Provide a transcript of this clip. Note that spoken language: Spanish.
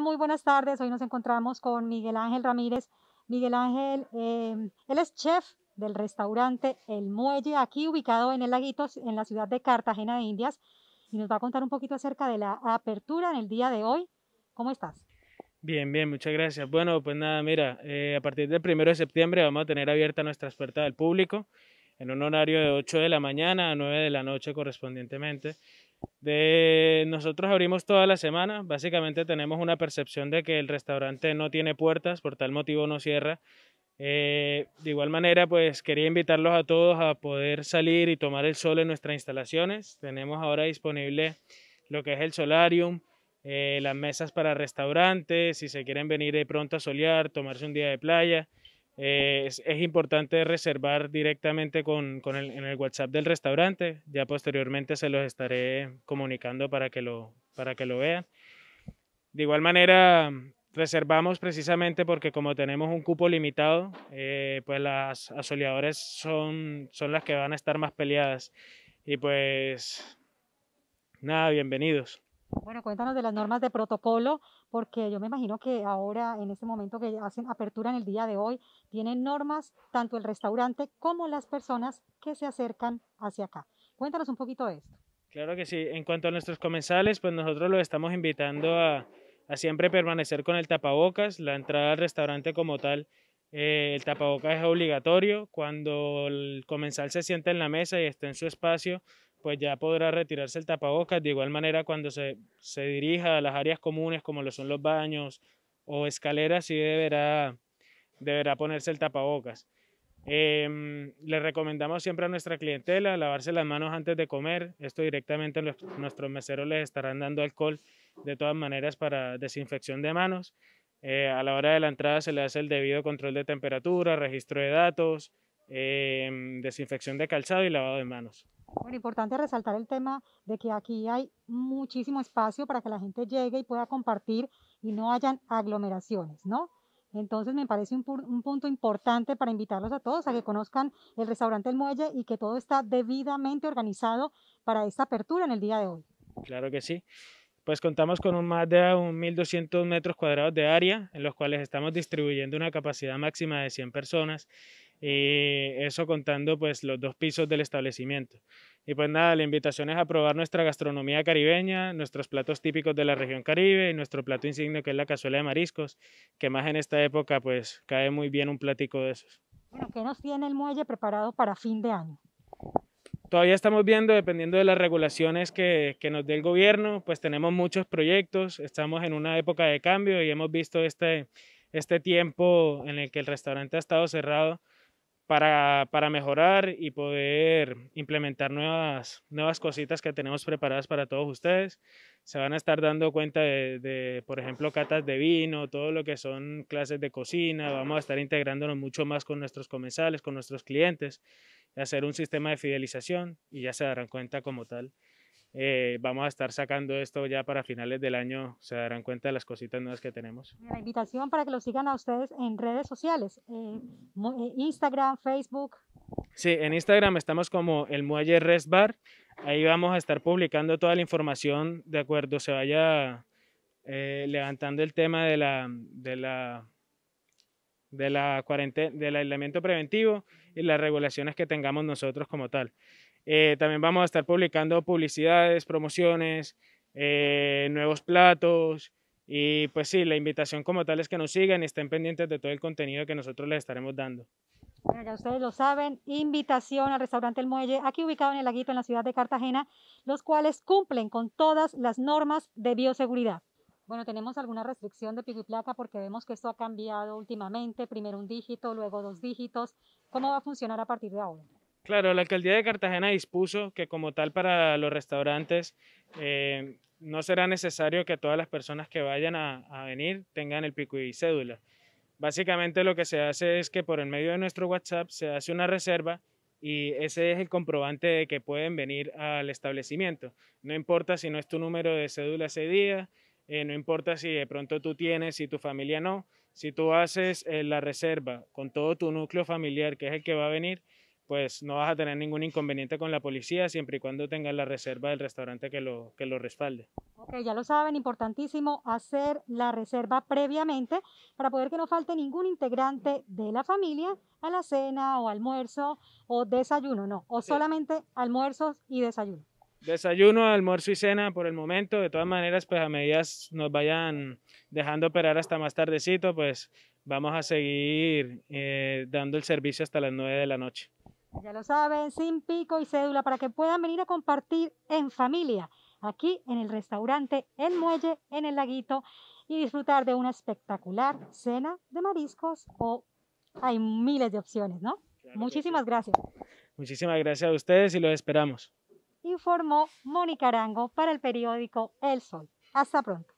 muy buenas tardes. Hoy nos encontramos con Miguel Ángel Ramírez. Miguel Ángel, em, él es chef del restaurante El Muelle, aquí ubicado en el laguito, en la ciudad de Cartagena de Indias, y nos va a contar un poquito acerca de la apertura en el día de hoy. ¿Cómo estás? Bien, bien, muchas gracias. Bueno, pues nada, mira, eh, a partir del primero de septiembre vamos a tener abierta nuestra puerta al público en un horario de 8 de la mañana a 9 de la noche correspondientemente. De nosotros abrimos toda la semana, básicamente tenemos una percepción de que el restaurante no tiene puertas, por tal motivo no cierra. Eh, de igual manera, pues quería invitarlos a todos a poder salir y tomar el sol en nuestras instalaciones. Tenemos ahora disponible lo que es el solarium, eh, las mesas para restaurantes, si se quieren venir de pronto a solear, tomarse un día de playa. Eh, es, importante reservar directamente en el WhatsApp del restaurante. Ya posteriormente se los estaré comunicando para que lo, para que lo vean. De igual manera, reservamos precisamente porque como tenemos un cupo limitado, eh, pues las asoleadoras son, son las que van a estar más peleadas. Y pues nada, bienvenidos. Bueno, cuéntanos de las normas de protocolo, porque yo me imagino que ahora, en este momento que hacen apertura en el día de hoy, tienen normas tanto el restaurante como las personas que se acercan hacia acá. Cuéntanos un poquito de esto. Claro que sí. En cuanto a nuestros comensales, pues nosotros los estamos invitando a, siempre permanecer con el tapabocas, la entrada al restaurante como tal. Eh, el tapabocas es obligatorio. Cuando el comensal se sienta en la mesa y está en su espacio, pues ya podrá retirarse el tapabocas. De igual manera, cuando se, dirija a las áreas comunes, como lo son los baños o escaleras, sí deberá, ponerse el tapabocas. Em, le recomendamos siempre a nuestra clientela lavarse las manos antes de comer. Esto directamente nuestros meseros les estarán dando alcohol de todas maneras para desinfección de manos. Eh, a la hora de la entrada se le hace el debido control de temperatura, registro de datos, em, desinfección de calzado y lavado de manos. Bueno, importante resaltar el tema de que aquí hay muchísimo espacio para que la gente llegue y pueda compartir y no hayan aglomeraciones, ¿no? Entonces me parece un, punto importante para invitarlos a todos a que conozcan el restaurante El Muelle y que todo está debidamente organizado para esta apertura en el día de hoy. Claro que sí. Pues contamos con más de 1.200 metros cuadrados de área, en los cuales estamos distribuyendo una capacidad máxima de 100 personas y eh, eso contando pues los dos pisos del establecimiento. Y pues nada, la invitación es a probar nuestra gastronomía caribeña, nuestros platos típicos de la región caribe y nuestro plato insignia que es la cazuela de mariscos, que más en esta época pues cae muy bien un platico de esos. Bueno, ¿qué nos tiene el muelle preparado para fin de año? Todavía estamos viendo, dependiendo de las regulaciones que, que nos dé el gobierno, pues tenemos muchos proyectos, estamos en una época de cambio y hemos visto este, este tiempo en el que el restaurante ha estado cerrado para, mejorar y poder implementar nuevas, nuevas cositas que tenemos preparadas para todos ustedes. Se van a estar dando cuenta de, de, por ejemplo, catas de vino, todo lo que son clases de cocina. Vamos a estar integrándonos mucho más con nuestros comensales, con nuestros clientes, hacer un sistema de fidelización y ya se darán cuenta como tal eh, vamos a estar sacando esto ya para finales del año, se darán cuenta de las cositas nuevas que tenemos. La invitación para que lo sigan a ustedes en redes sociales, eh, eh, Instagram, Facebook. Sí, en Instagram estamos como el Muelle Rest Bar, ahí vamos a estar publicando toda la información de acuerdo se vaya levantando el tema de la, de la de la del aislamiento preventivo y las regulaciones que tengamos nosotros como tal. Eh, también vamos a estar publicando publicidades, promociones, eh, nuevos platos. Y pues sí, la invitación como tal es que nos sigan y estén pendientes de todo el contenido que nosotros les estaremos dando. ya ustedes lo saben, invitación al restaurante El Muelle, aquí ubicado en el Aguito, en la ciudad de Cartagena, los cuales cumplen con todas las normas de bioseguridad. Bueno, tenemos alguna restricción de pico y placa porque vemos que esto ha cambiado últimamente, primero un dígito, luego dos dígitos. ¿Cómo va a funcionar a partir de ahora? Claro, la alcaldía de Cartagena dispuso que como tal para los restaurantes eh, no será necesario que todas las personas que vayan a, venir tengan el pico y cédula. Básicamente lo que se hace es que por el medio de nuestro WhatsApp se hace una reserva y ese es el comprobante de que pueden venir al establecimiento. No importa si no es tu número de cédula ese día, eh, no importa si de pronto tú tienes y tu familia no, si tú haces eh, la reserva con todo tu núcleo familiar, que es el que va a venir, pues no vas a tener ningún inconveniente con la policía siempre y cuando tengas la reserva del restaurante que lo, que lo respalde. Ok, ya lo saben, importantísimo hacer la reserva previamente para poder que no falte ningún integrante de la familia a la cena o almuerzo o desayuno, no, o solamente almuerzos y desayuno. Desayuno, almuerzo y cena por el momento, de todas maneras, pues a medida nos vayan dejando operar hasta más tardecito, pues vamos a seguir eh, dando el servicio hasta las 9 de la noche. Ya lo saben, sin pico y cédula para que puedan venir a compartir en familia aquí en el restaurante El Muelle en el Laguito y disfrutar de una espectacular cena de mariscos o hay miles de opciones, ¿no? Muchísimas gracias. Muchísimas gracias a ustedes y los esperamos. Informó Mónica Arango para el periódico El Sol. Hasta pronto.